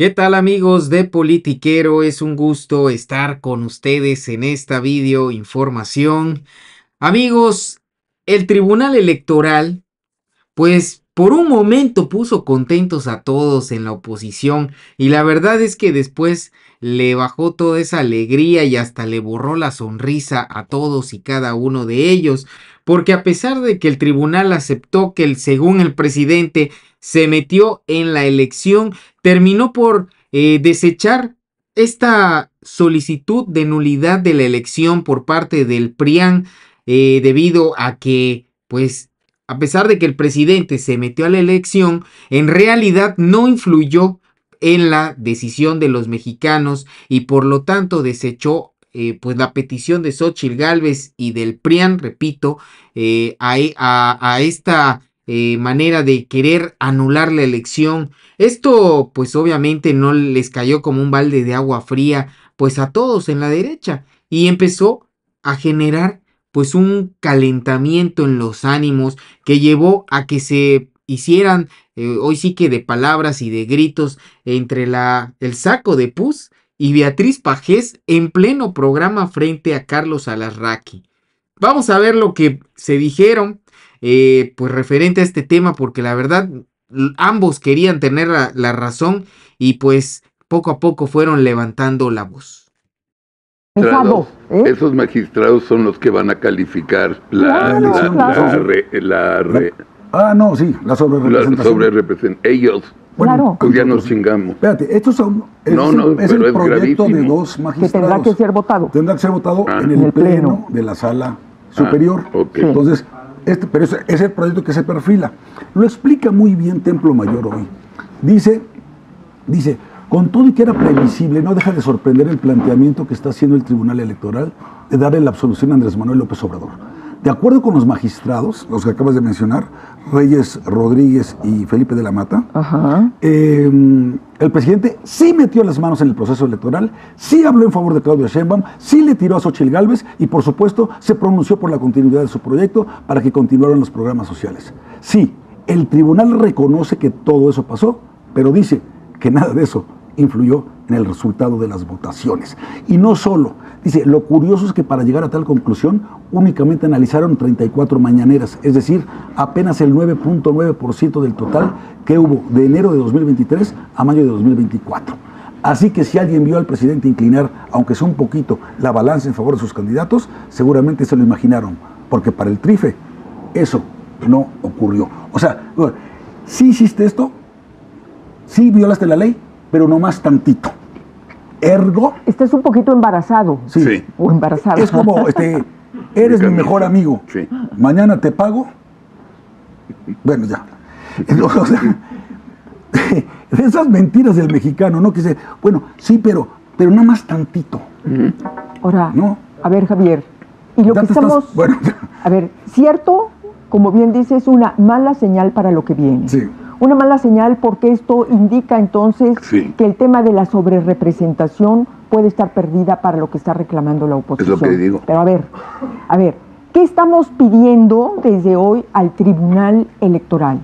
¿Qué tal amigos de Politiquero? Es un gusto estar con ustedes en esta video información. Amigos, el Tribunal Electoral, pues por un momento puso contentos a todos en la oposición y la verdad es que después le bajó toda esa alegría y hasta le borró la sonrisa a todos y cada uno de ellos, porque a pesar de que el tribunal aceptó que el, según el presidente se metió en la elección, terminó por eh, desechar esta solicitud de nulidad de la elección por parte del PRIAN eh, debido a que, pues, a pesar de que el presidente se metió a la elección, en realidad no influyó en la decisión de los mexicanos y por lo tanto desechó eh, pues la petición de Xochitl Gálvez y del PRIAN, repito, e, a, a, esta eh, manera de querer anular la elección. Esto pues obviamente no les cayó como un balde de agua fría pues a todos en la derecha y empezó a generar pues un calentamiento en los ánimos que llevó a que se hicieran eh, hoy sí que de palabras y de gritos entre la, el saco de pus y Beatriz Pajés en pleno programa frente a Carlos Alarraqui. Vamos a ver lo que se dijeron eh, pues referente a este tema, porque la verdad ambos querían tener la, razón y pues poco a poco fueron levantando la voz. ¿eh? Esos magistrados son los que van a calificar la, la, re, Ah, no, sí, la sobre ellos. claro. Pues ya nos chingamos. Espérate, estos son. es el proyecto de dos magistrados. Que tendrá que ser votado. Tendrá que ser votado ah. en el, pleno. de la sala ah, superior. Entonces, este, pero ese es el proyecto que se perfila. Lo explica muy bien Templo Mayor hoy. Dice, dice, con todo y que era previsible, no deja de sorprender el planteamiento que está haciendo el Tribunal Electoral de darle la absolución a Andrés Manuel López Obrador. De acuerdo con los magistrados, los que acabas de mencionar, Reyes Rodríguez y Felipe de la Mata, em, el presidente sí metió las manos en el proceso electoral, sí habló en favor de Claudia Sheinbaum, sí le tiró a Xochitl Gálvez y, por supuesto, se pronunció por la continuidad de su proyecto para que continuaran los programas sociales. Sí, el tribunal reconoce que todo eso pasó, pero dice que nada de eso influyó en el resultado de las votaciones. Y no solo, dice, lo curioso es que para llegar a tal conclusión únicamente analizaron 34 mañaneras, es decir, apenas el 9.9% del total que hubo de enero de 2023 a mayo de 2024. Así que si alguien vio al presidente inclinar, aunque sea un poquito, la balanza en favor de sus candidatos, seguramente se lo imaginaron, porque para el trife eso no ocurrió. O sea, si hiciste esto, si violaste la ley, pero no más tantito. Ergo. Estás un poquito embarazado. Sí. O embarazado. Es como, este, eres mi mejor amigo. Sí. Mañana te pago. Bueno, ya. esas mentiras del mexicano, ¿no? Que dice, bueno, sí, pero, pero nada más tantito. Ahora, ¿no? a ver, Javier, y lo que estamos... bueno. A ver, cierto, como bien dice, es una mala señal para lo que viene. Sí una mala señal porque esto indica entonces que el tema de la sobrerepresentación puede estar perdida para lo que está reclamando la oposición. Es Pero a ver, a ver, ¿qué estamos pidiendo desde hoy al Tribunal Electoral?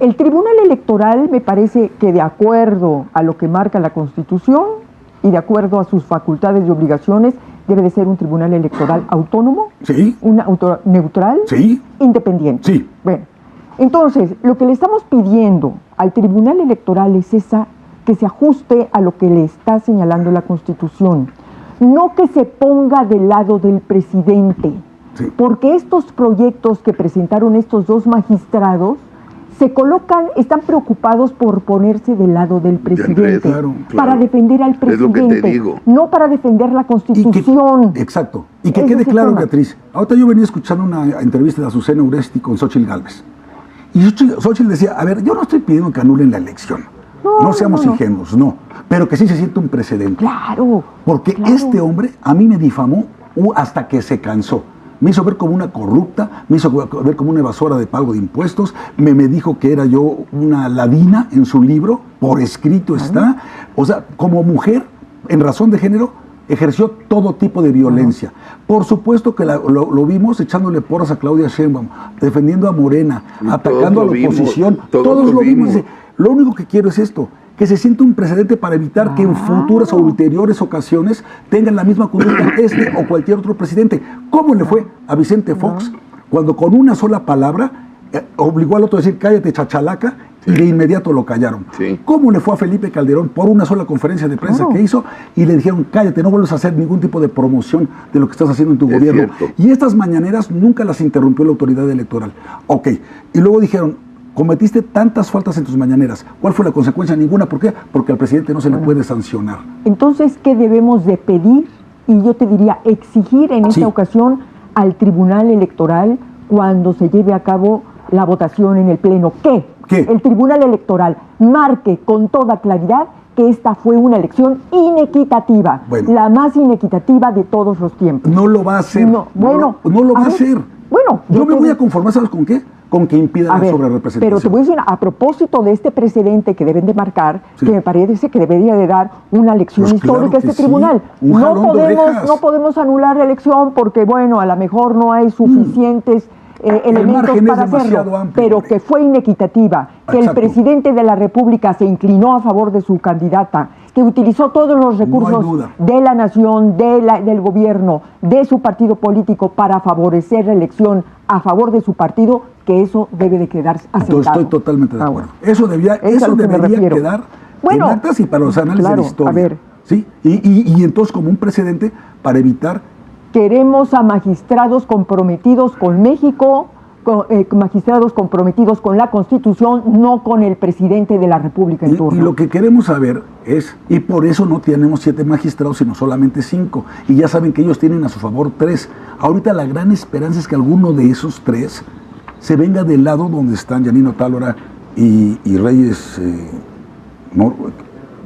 El Tribunal Electoral me parece que de acuerdo a lo que marca la Constitución y de acuerdo a sus facultades y obligaciones, debe de ser un tribunal electoral autónomo, sí. neutral, independiente. Bueno, entonces, lo que le estamos pidiendo al Tribunal Electoral es esa que se ajuste a lo que le está señalando la Constitución, no que se ponga del lado del presidente, porque estos proyectos que presentaron estos dos magistrados se colocan, están preocupados por ponerse del lado del presidente, para defender al presidente, no para defender la Constitución. exacto. Y que quede claro, Beatriz, ahorita yo venía escuchando una entrevista de Azucena Uresti con Xochitl Gálvez. Y Xochitl decía, a ver, yo no estoy pidiendo que anulen la elección. No, seamos ingenuos, no. Pero que sí se siente un precedente. Claro. Porque este hombre a mí me difamó uh, hasta que se cansó. Me hizo ver como una corrupta, me hizo ver como una evasora de pago de impuestos, me, me dijo que era yo una ladina en su libro, por escrito está. O sea, como mujer, en razón de género, ejerció todo tipo de violencia. Por supuesto que lo, vimos echándole porras a Claudia Sheinbaum, defendiendo a Morena, atacando a la oposición. todos, lo vimos. Lo único que quiero es esto, que se sienta un precedente para evitar que en futuras o ulteriores ocasiones tengan la misma conducta este o cualquier otro presidente. ¿Cómo le fue a Vicente Fox cuando con una sola palabra eh, obligó al otro a decir cállate chachalaca y de inmediato lo callaron. ¿Cómo le fue a Felipe Calderón por una sola conferencia de prensa que hizo y le dijeron, cállate, no vuelves a hacer ningún tipo de promoción de lo que estás haciendo en tu gobierno? Y estas mañaneras nunca las interrumpió la autoridad electoral. Ok, y luego dijeron, cometiste tantas faltas en tus mañaneras. ¿Cuál fue la consecuencia? Ninguna. ¿Por qué? Porque al presidente no se le puede sancionar. Entonces, ¿qué debemos de pedir? Y yo te diría, exigir en esta ocasión al Tribunal Electoral cuando se lleve a cabo la votación en el Pleno. ¿Qué? El Tribunal Electoral marque con toda claridad que esta fue una elección inequitativa, la más inequitativa de todos los tiempos. No lo va a hacer. No, bueno, no, lo va a hacer. Bueno, yo, me voy a conformar, ¿sabes con qué? Con que impida la sobrerepresentación. Pero te voy a decir, a propósito de este precedente que deben de marcar, que me parece que debería de dar una lección pues histórica a este tribunal. No podemos, anular la elección porque, bueno, a lo mejor no hay mm. suficientes... Eh, elementos para hacerlo, pero que fue inequitativa, que el presidente de la República se inclinó a favor de su candidata, que utilizó todos los recursos de la nación, de la, del gobierno, de su partido político para favorecer la elección a favor de su partido, que eso debe de quedar aceptado. Estoy totalmente de ah, acuerdo. eso, debía, eso debería quedar bueno, en actas y para los análisis de ¿sí? y entonces como un precedente para evitar Queremos a magistrados comprometidos con México, eh, magistrados comprometidos con la Constitución, no con el presidente de la República en turno. Y, lo que queremos saber es, y por eso no tenemos siete magistrados, sino solamente cinco, y ya saben que ellos tienen a su favor tres. Ahorita la gran esperanza es que alguno de esos tres se venga del lado donde están Yanino Tálora y, Reyes, eh,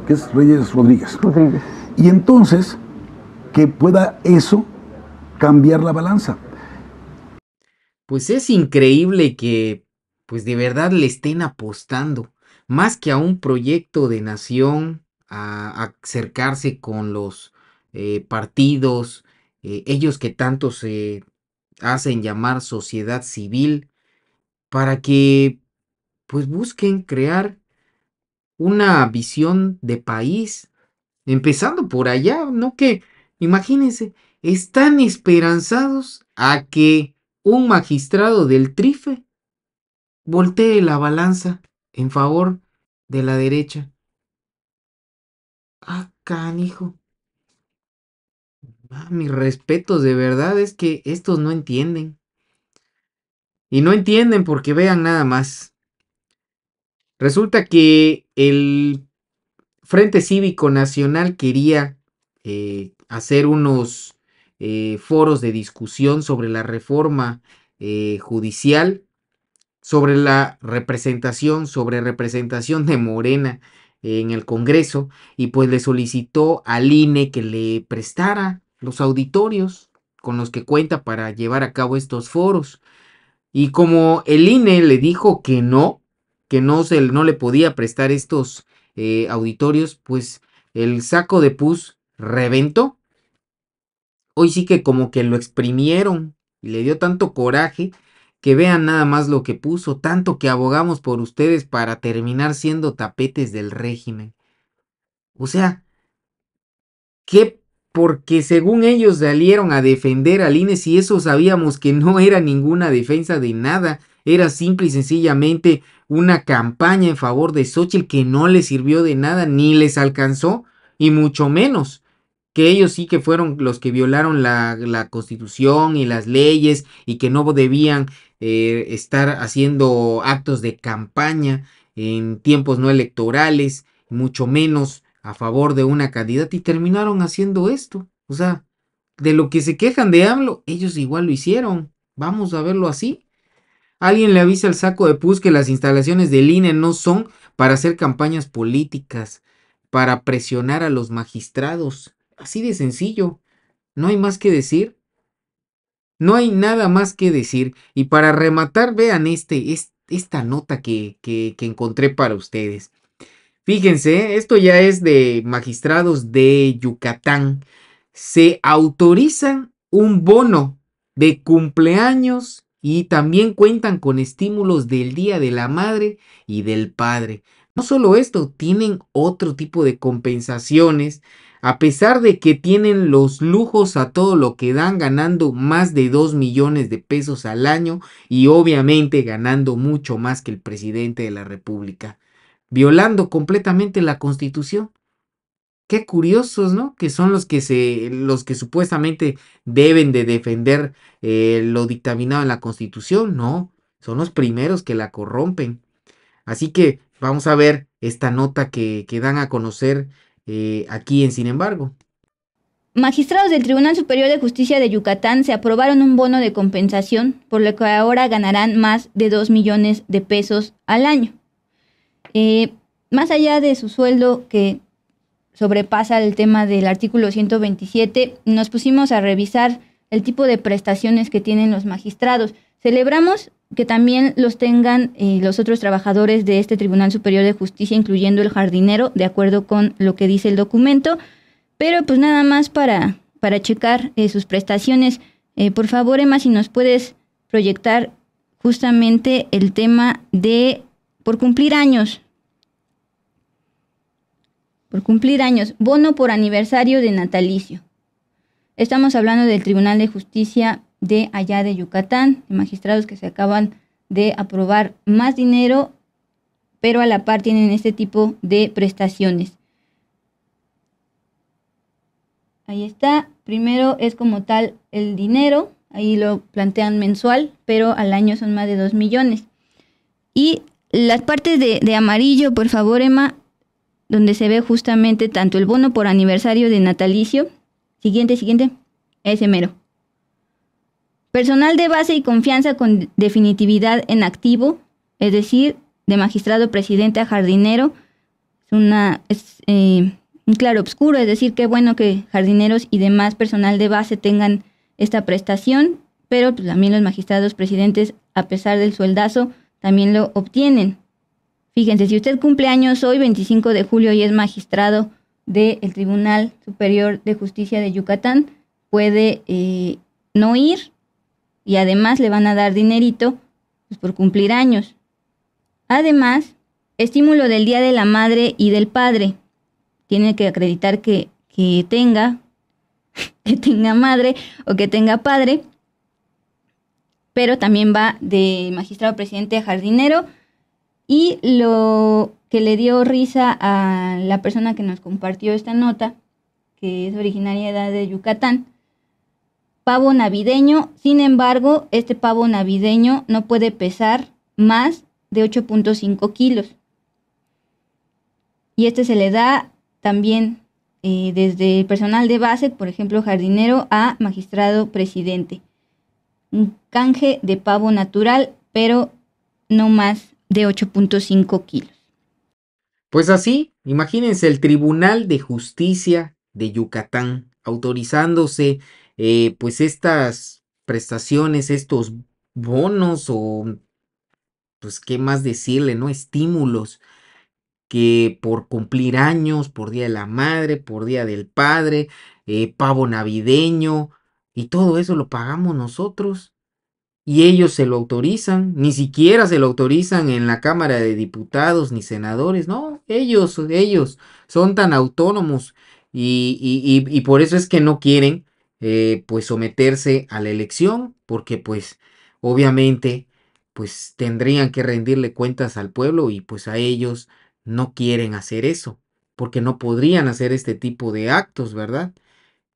¿qué es Reyes Rodríguez. Rodríguez. Y entonces, que pueda eso cambiar la balanza. Pues es increíble que, pues de verdad le estén apostando, más que a un proyecto de nación, a, acercarse con los eh, partidos, eh, ellos que tanto se hacen llamar sociedad civil, para que pues busquen crear una visión de país, empezando por allá, ¿no? Que imagínense, están esperanzados a que un magistrado del trife voltee la balanza en favor de la derecha. Ah, canijo. Ah, mis respetos, de verdad es que estos no entienden. Y no entienden porque vean nada más. Resulta que el Frente Cívico Nacional quería eh, hacer unos eh, foros de discusión sobre la reforma eh, judicial, sobre la representación, sobre representación de Morena en el Congreso, y pues le solicitó al INE que le prestara los auditorios con los que cuenta para llevar a cabo estos foros. Y como el INE le dijo que no, que no, se, no le podía prestar estos eh, auditorios, pues el saco de pus reventó hoy sí que como que lo exprimieron y le dio tanto coraje que vean nada más lo que puso, tanto que abogamos por ustedes para terminar siendo tapetes del régimen. O sea, que porque según ellos salieron a defender al INE, y eso sabíamos que no era ninguna defensa de nada, era simple y sencillamente una campaña en favor de Xochitl que no les sirvió de nada, ni les alcanzó, y mucho menos que ellos sí que fueron los que violaron la, constitución y las leyes y que no debían eh, estar haciendo actos de campaña en tiempos no electorales, mucho menos a favor de una candidata y terminaron haciendo esto. O sea, de lo que se quejan de AMLO, ellos igual lo hicieron. Vamos a verlo así. Alguien le avisa al saco de pus que las instalaciones del INE no son para hacer campañas políticas, para presionar a los magistrados, Así de sencillo. No hay más que decir. No hay nada más que decir. Y para rematar, vean este, esta nota que, que encontré para ustedes. Fíjense, esto ya es de magistrados de Yucatán. Se autorizan un bono de cumpleaños y también cuentan con estímulos del Día de la Madre y del Padre. No solo esto, tienen otro tipo de compensaciones a pesar de que tienen los lujos a todo lo que dan, ganando más de 2 millones de pesos al año y obviamente ganando mucho más que el presidente de la República, violando completamente la Constitución. Qué curiosos, ¿no? Que son los que se, los que supuestamente deben de defender eh, lo dictaminado en la Constitución, no, son los primeros que la corrompen. Así que vamos a ver esta nota que, que dan a conocer eh, aquí en Sin embargo. Magistrados del Tribunal Superior de Justicia de Yucatán se aprobaron un bono de compensación, por lo que ahora ganarán más de 2 millones de pesos al año. Eh, más allá de su sueldo que sobrepasa el tema del artículo 127, nos pusimos a revisar el tipo de prestaciones que tienen los magistrados. Celebramos que también los tengan eh, los otros trabajadores de este Tribunal Superior de Justicia, incluyendo el jardinero, de acuerdo con lo que dice el documento. Pero pues nada más para, para checar eh, sus prestaciones. Eh, por favor, Emma, si nos puedes proyectar justamente el tema de por cumplir años. Por cumplir años, bono por aniversario de natalicio. Estamos hablando del Tribunal de Justicia de allá de Yucatán, magistrados que se acaban de aprobar más dinero, pero a la par tienen este tipo de prestaciones. Ahí está, primero es como tal el dinero, ahí lo plantean mensual, pero al año son más de 2 millones. Y las partes de, amarillo, por favor, Emma, donde se ve justamente tanto el bono por aniversario de natalicio, siguiente, siguiente, es mero. Personal de base y confianza con definitividad en activo, es decir, de magistrado presidente a jardinero, es, una, es eh, un claro obscuro, es decir, qué bueno que jardineros y demás personal de base tengan esta prestación, pero pues, también los magistrados presidentes, a pesar del sueldazo, también lo obtienen. Fíjense, si usted cumple años hoy, 25 de julio, y es magistrado del Tribunal Superior de Justicia de Yucatán, puede eh, no ir y además le van a dar dinerito pues, por cumplir años. Además, estímulo del Día de la Madre y del Padre. Tiene que acreditar que, que tenga, que tenga madre o que tenga padre. Pero también va de magistrado presidente a jardinero. Y lo que le dio risa a la persona que nos compartió esta nota, que es originaria de Yucatán, pavo navideño. Sin embargo, este pavo navideño no puede pesar más de 8.5 kilos. Y este se le da también eh, desde el personal de base, por ejemplo, jardinero a magistrado presidente. Un canje de pavo natural, pero no más de 8.5 kilos. Pues así, imagínense el Tribunal de Justicia de Yucatán autorizándose eh, pues estas prestaciones, estos bonos o, pues, ¿qué más decirle, no? Estímulos que por cumplir años, por Día de la Madre, por Día del Padre, eh, pavo navideño, y todo eso lo pagamos nosotros. Y ellos se lo autorizan, ni siquiera se lo autorizan en la Cámara de Diputados ni senadores, no, ellos, ellos son tan autónomos y, y por eso es que no quieren eh, pues someterse a la elección, porque pues obviamente pues tendrían que rendirle cuentas al pueblo y pues a ellos no quieren hacer eso, porque no podrían hacer este tipo de actos, ¿verdad?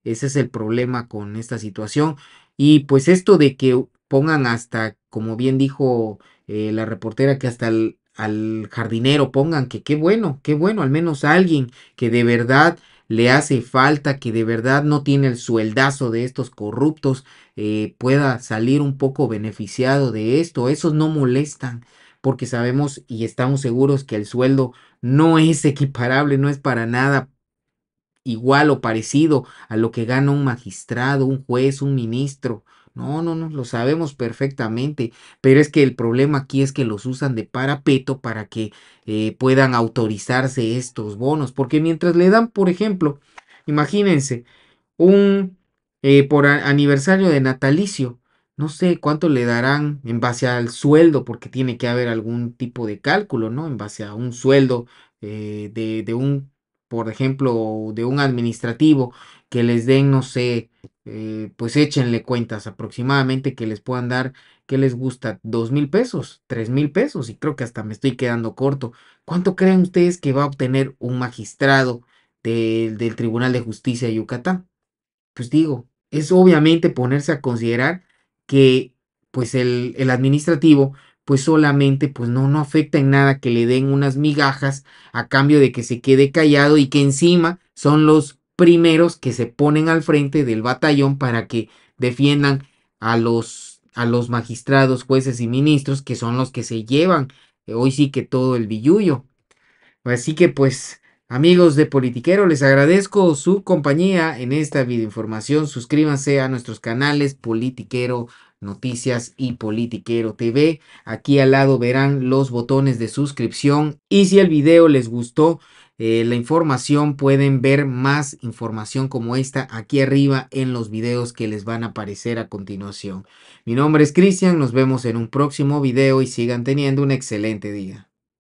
Ese es el problema con esta situación. Y pues esto de que pongan hasta, como bien dijo eh, la reportera, que hasta al jardinero pongan que qué bueno, qué bueno, al menos alguien que de verdad le hace falta, que de verdad no tiene el sueldazo de estos corruptos, eh, pueda salir un poco beneficiado de esto. Esos no molestan porque sabemos y estamos seguros que el sueldo no es equiparable, no es para nada igual o parecido a lo que gana un magistrado, un juez, un ministro. No, no, no, lo sabemos perfectamente, pero es que el problema aquí es que los usan de parapeto para que eh, puedan autorizarse estos bonos, porque mientras le dan, por ejemplo, imagínense, un eh, por aniversario de natalicio, no sé cuánto le darán en base al sueldo, porque tiene que haber algún tipo de cálculo, ¿no? En base a un sueldo eh, de, de un, por ejemplo, de un administrativo que les den, no sé, eh, pues échenle cuentas aproximadamente que les puedan dar, que les gusta? ¿Dos mil pesos? ¿Tres mil pesos? Y creo que hasta me estoy quedando corto. ¿Cuánto creen ustedes que va a obtener un magistrado del Tribunal de Justicia de Yucatán? Pues digo, es obviamente ponerse a considerar que pues el, el administrativo pues solamente pues no, no afecta en nada que le den unas migajas a cambio de que se quede callado y que encima son los primeros que se ponen al frente del batallón para que defiendan a los, a los magistrados, jueces y ministros, que son los que se llevan eh, hoy sí que todo el billullo. Así que pues, amigos de Politiquero, les agradezco su compañía en esta videoinformación. Suscríbanse a nuestros canales Politiquero Noticias y Politiquero TV. Aquí al lado verán los botones de suscripción y si el video les gustó, eh, la información, pueden ver más información como esta aquí arriba en los videos que les van a aparecer a continuación. Mi nombre es Cristian, nos vemos en un próximo video y sigan teniendo un excelente día.